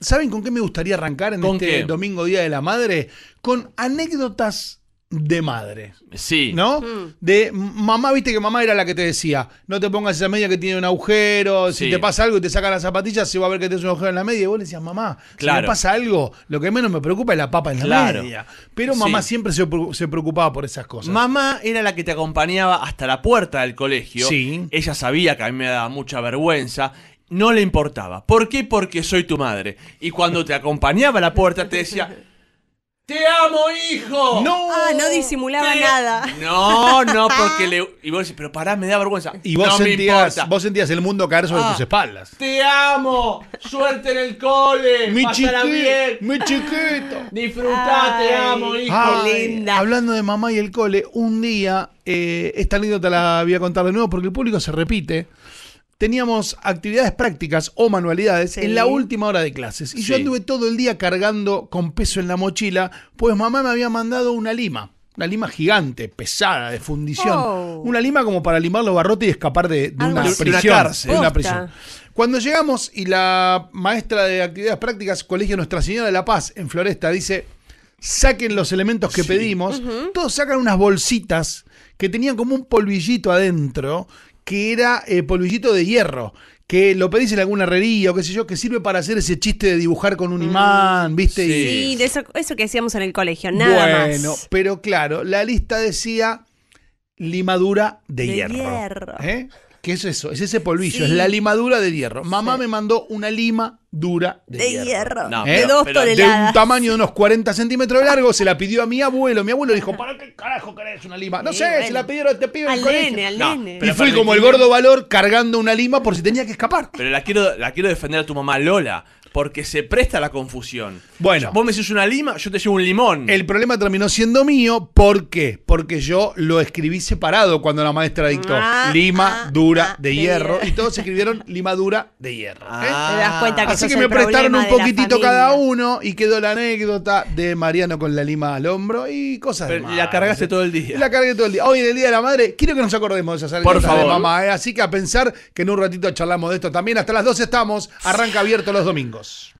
¿Saben con qué me gustaría arrancar en este domingo Día de la Madre? Con anécdotas de madre. Sí. ¿No? Mm. De mamá, viste que mamá era la que te decía, no te pongas esa media que tiene un agujero, si te pasa algo y te sacan las zapatillas, se va a ver que tienes un agujero en la media. Y vos le decías, mamá, claro. si te pasa algo, lo que menos me preocupa es la papa en la claro. media. Pero mamá siempre se, se, preocupaba por esas cosas. Mamá era la que te acompañaba hasta la puerta del colegio. Sí. Ella sabía que a mí me daba mucha vergüenza no le importaba. ¿Por qué? Porque soy tu madre. Y cuando te acompañaba a la puerta te decía, ¡Te amo, hijo! ¡No! Ah, no disimulaba nada. No, no, porque le. Y vos decís, pero pará, me da vergüenza. Y vos, sentías, vos sentías el mundo caer sobre ah. tus espaldas. ¡Te amo! ¡Suerte en el cole! ¡Mi chiquito! ¡Mi chiquito! ¡Disfrutá, te amo, hijo! linda! Hablando de mamá y el cole, un día, eh, esta anécdota la voy a contar de nuevo porque el público se repite teníamos actividades prácticas o manualidades en la última hora de clases. Y yo anduve todo el día cargando con peso en la mochila, pues mamá me había mandado una lima. Una lima gigante, pesada, de fundición. Oh. Una lima como para limar los barrotes y escapar de, una, prisión, Cuando llegamos y la maestra de actividades prácticas, Colegio Nuestra Señora de la Paz, en Floresta, dice, saquen los elementos que pedimos, todos sacan unas bolsitas que tenían como un polvillito adentro que era eh, polvillito de hierro, que lo pedís en alguna herrería o qué sé yo, que sirve para hacer ese chiste de dibujar con un mm. imán, ¿viste? Sí, eso, que hacíamos en el colegio, nada bueno, más. Bueno, pero claro, la lista decía limadura de, hierro. ¿Eh? ¿Qué es eso? Es ese polvillo, es la limadura de hierro. Mamá me mandó una lima dura de, hierro. de dos De un tamaño de unos 40 centímetros de largo, se la pidió a mi abuelo. Mi abuelo dijo, ¿para qué carajo querés una lima? No sé, se la pidieron a este pibe al Y fui como el gordo valor cargando una lima por si tenía que escapar. Pero la quiero, la quiero defender a tu mamá Lola porque se presta la confusión. Bueno. Vos me decís una lima, yo te llevo un limón. El problema terminó siendo mío, ¿por qué? Porque yo lo escribí separado cuando la maestra dictó ah, lima ah, dura ah, de hierro y todos escribieron lima dura de hierro. ¿eh? Te das cuenta que Así que me prestaron un poquitito cada uno y quedó la anécdota de Mariano con la lima al hombro y cosas Pero La cargaste todo el día. La cargué todo el día. Hoy en el Día de la Madre, quiero que nos acordemos de esa Por de mamá, ¿eh? así que a pensar que en un ratito charlamos de esto también. Hasta las 12 estamos, arranca abierto los domingos. us